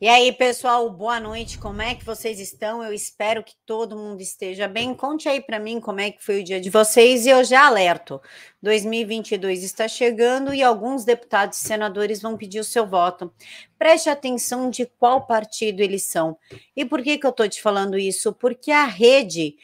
E aí, pessoal, boa noite. Como é que vocês estão? Eu espero que todo mundo esteja bem. Conte aí para mim como é que foi o dia de vocês e eu já alerto. 2022 está chegando e alguns deputados e senadores vão pedir o seu voto. Preste atenção de qual partido eles são. E por que que eu estou te falando isso? Porque a rede,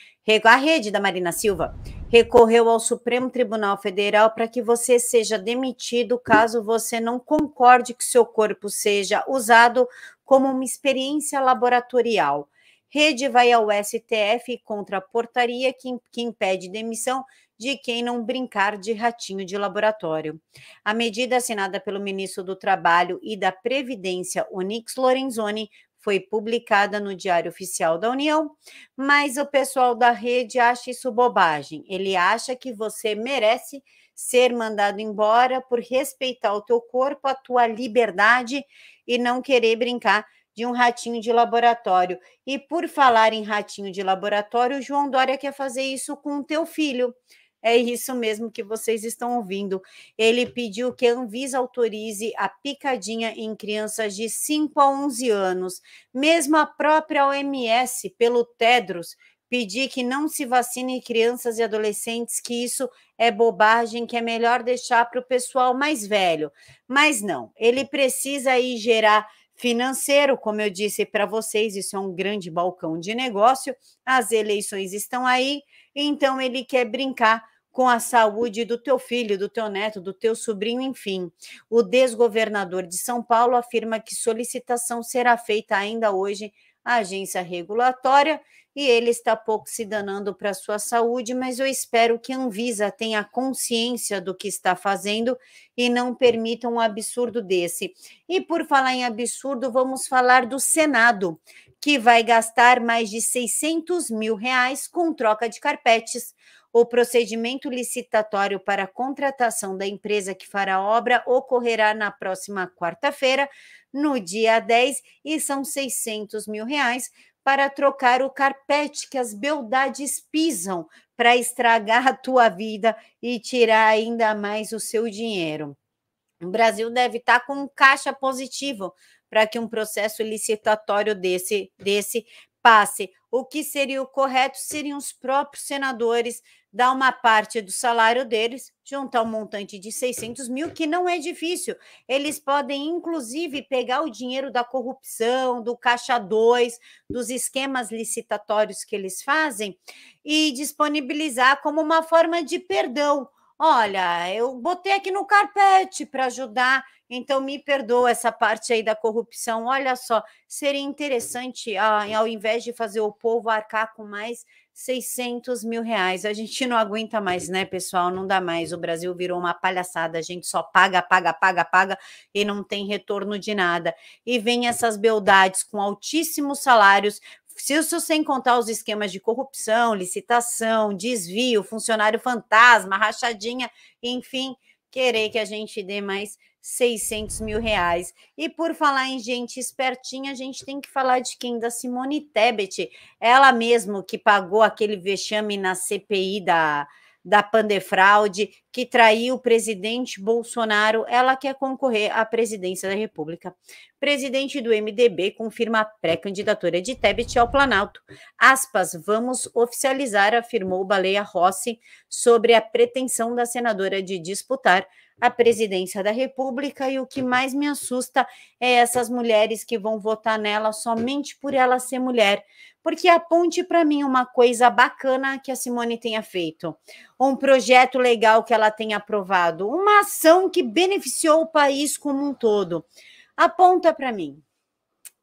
a rede da Marina Silva, recorreu ao Supremo Tribunal Federal para que você seja demitido caso você não concorde que seu corpo seja usado como uma experiência laboratorial. Rede vai ao STF contra a portaria que, que impede demissão de quem não brincar de ratinho de laboratório. A medida assinada pelo ministro do Trabalho e da Previdência, Onix Lorenzoni, foi publicada no Diário Oficial da União, mas o pessoal da rede acha isso bobagem. Ele acha que você merece ser mandado embora por respeitar o teu corpo, a tua liberdade e não querer brincar de um ratinho de laboratório. E por falar em ratinho de laboratório, o João Dória quer fazer isso com o teu filho. É isso mesmo que vocês estão ouvindo. Ele pediu que a Anvisa autorize a picadinha em crianças de 5 a 11 anos. Mesmo a própria OMS, pelo Tedros, pedir que não se vacinem crianças e adolescentes, que isso é bobagem, que é melhor deixar para o pessoal mais velho. Mas não, ele precisa aí gerar financeiro, como eu disse para vocês, isso é um grande balcão de negócio. As eleições estão aí, então ele quer brincar com a saúde do teu filho, do teu neto, do teu sobrinho, enfim. O desgovernador de São Paulo afirma que solicitação será feita ainda hoje à agência regulatória e ele está pouco se danando para a sua saúde, mas eu espero que a Anvisa tenha consciência do que está fazendo e não permita um absurdo desse. E por falar em absurdo, vamos falar do Senado, que vai gastar mais de 600 mil reais com troca de carpetes. O procedimento licitatório para a contratação da empresa que fará a obra ocorrerá na próxima quarta-feira, no dia 10, e são 600 mil reais para trocar o carpete que as beldades pisam para estragar a tua vida e tirar ainda mais o seu dinheiro. O Brasil deve estar tá com um caixa positivo para que um processo licitatório desse, desse o que seria o correto seriam os próprios senadores dar uma parte do salário deles, juntar um montante de 600 mil, que não é difícil. Eles podem, inclusive, pegar o dinheiro da corrupção, do Caixa 2, dos esquemas licitatórios que eles fazem e disponibilizar como uma forma de perdão Olha, eu botei aqui no carpete para ajudar, então me perdoa essa parte aí da corrupção. Olha só, seria interessante, ah, ao invés de fazer o povo arcar com mais 600 mil reais. A gente não aguenta mais, né, pessoal? Não dá mais. O Brasil virou uma palhaçada. A gente só paga, paga, paga, paga e não tem retorno de nada. E vem essas beldades com altíssimos salários se isso sem contar os esquemas de corrupção, licitação, desvio, funcionário fantasma, rachadinha, enfim, querer que a gente dê mais 600 mil reais. E por falar em gente espertinha, a gente tem que falar de quem? Da Simone Tebet, ela mesmo que pagou aquele vexame na CPI da, da Pandefraude, que traiu o presidente Bolsonaro, ela quer concorrer à presidência da República. Presidente do MDB confirma a pré-candidatura de Tebet ao Planalto. Aspas, vamos oficializar, afirmou Baleia Rossi sobre a pretensão da senadora de disputar a presidência da República. E o que mais me assusta é essas mulheres que vão votar nela somente por ela ser mulher porque aponte para mim uma coisa bacana que a Simone tenha feito, um projeto legal que ela ela tem aprovado uma ação que beneficiou o país como um todo. Aponta para mim.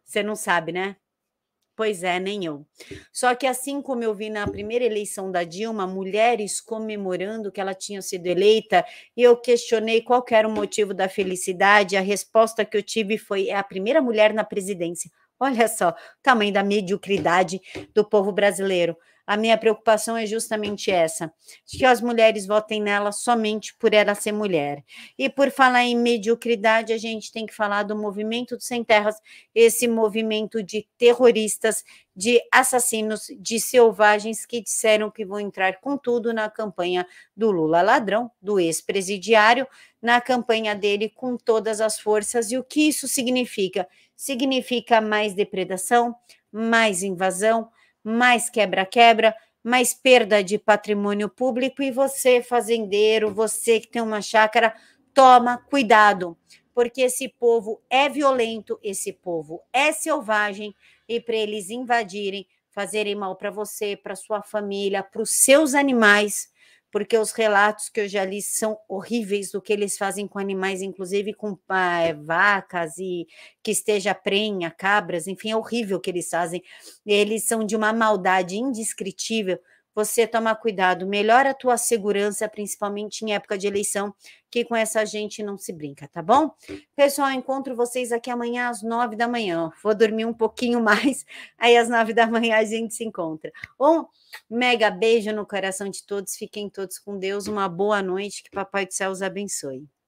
Você não sabe, né? Pois é, nem eu. Só que assim como eu vi na primeira eleição da Dilma, mulheres comemorando que ela tinha sido eleita, e eu questionei qual que era o motivo da felicidade, a resposta que eu tive foi: é a primeira mulher na presidência. Olha só o tamanho da mediocridade do povo brasileiro. A minha preocupação é justamente essa: de que as mulheres votem nela somente por ela ser mulher. E por falar em mediocridade, a gente tem que falar do movimento do Sem Terras, esse movimento de terroristas, de assassinos, de selvagens que disseram que vão entrar com tudo na campanha do Lula ladrão, do ex-presidiário, na campanha dele com todas as forças. E o que isso significa? significa mais depredação, mais invasão, mais quebra-quebra, mais perda de patrimônio público. E você, fazendeiro, você que tem uma chácara, toma cuidado, porque esse povo é violento, esse povo é selvagem, e para eles invadirem, fazerem mal para você, para sua família, para os seus animais, porque os relatos que eu já li são horríveis do que eles fazem com animais, inclusive com ah, vacas e que esteja prenha, cabras, enfim, é horrível o que eles fazem. Eles são de uma maldade indescritível você tomar cuidado, melhora a tua segurança, principalmente em época de eleição, que com essa gente não se brinca, tá bom? Pessoal, encontro vocês aqui amanhã às nove da manhã. Vou dormir um pouquinho mais, aí às nove da manhã a gente se encontra. Um mega beijo no coração de todos, fiquem todos com Deus, uma boa noite, que Papai do Céu os abençoe.